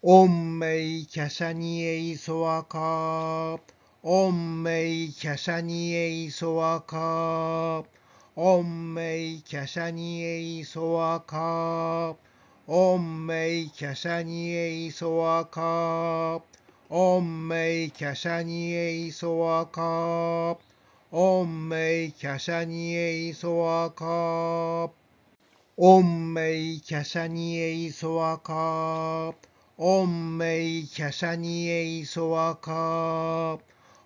オンメイキャシャニエイソワカオンメイキャシャニエイソワカオンメイキャシャニエイソワカオンメイキャシャニエイソワカオンメイキャシャニエイソワカオンメイキャシャニエイソワカオンメイキャシャニエイソワカオンメイキャシャニエイソワカ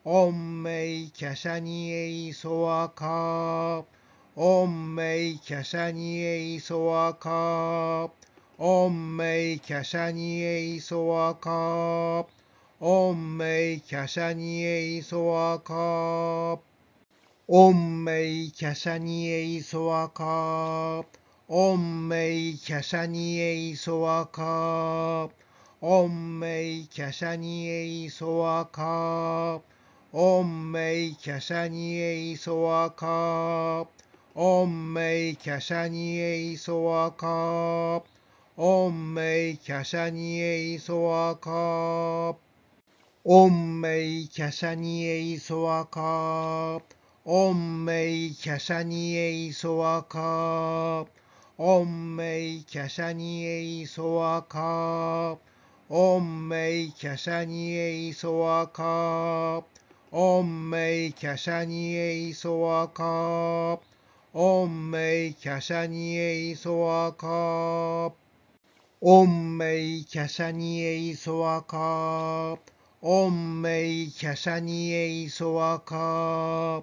オンメイキャシャニエイソワカオンメイキャシャニエイソワカオンメイキャシャニエイソワカオンメイキャシャニエイソワカオンメイキャシャニエイソワカオンメイキャシャニエイソワカオンメイキャシャニエイソワカオンメイキャシャニエイソワカオンメイキャシャニエイソワカオンメイキャシャニエイソワカオンメイキャシャニエイソワカオンメイキャシャニエイソワカオンメイキャシャニエイソワカオンメイキャシャニエイソワカオンメイキャシャニエイソワカオンメイキャシャニエイソワカオンメイキャシャニエイソワカオンメイキャシャニエイソワカ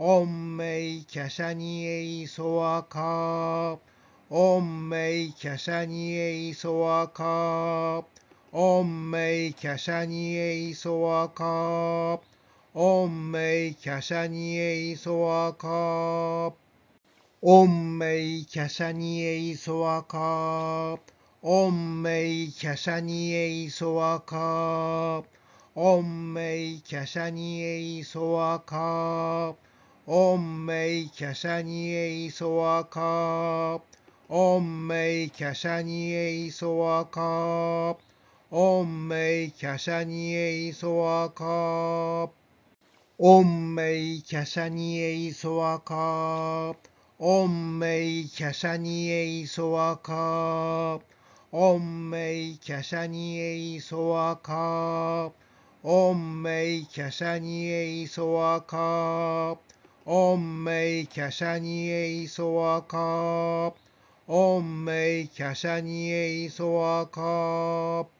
オンメイキャシャニエイソワカオンメイキャシャニエイソワカオンメイキャシャニエイソワカオンメイキャシャニエイソワカオンメイキャシャニエイソワカオンメイキャシャニエイソワカオンメイキャシャニエイソワカオンメイキャシャニエイソワカオンメイキャシャニエイソワカャニエイキャシャニエイソワカオンメイキャシャニエイソワカオンメイキャシャニエイソワカオンメイキャシャニエイソワカオンメイキャシャニエイソワカオンメイキャシャニエイソワカオンイキャシャニエイソワカ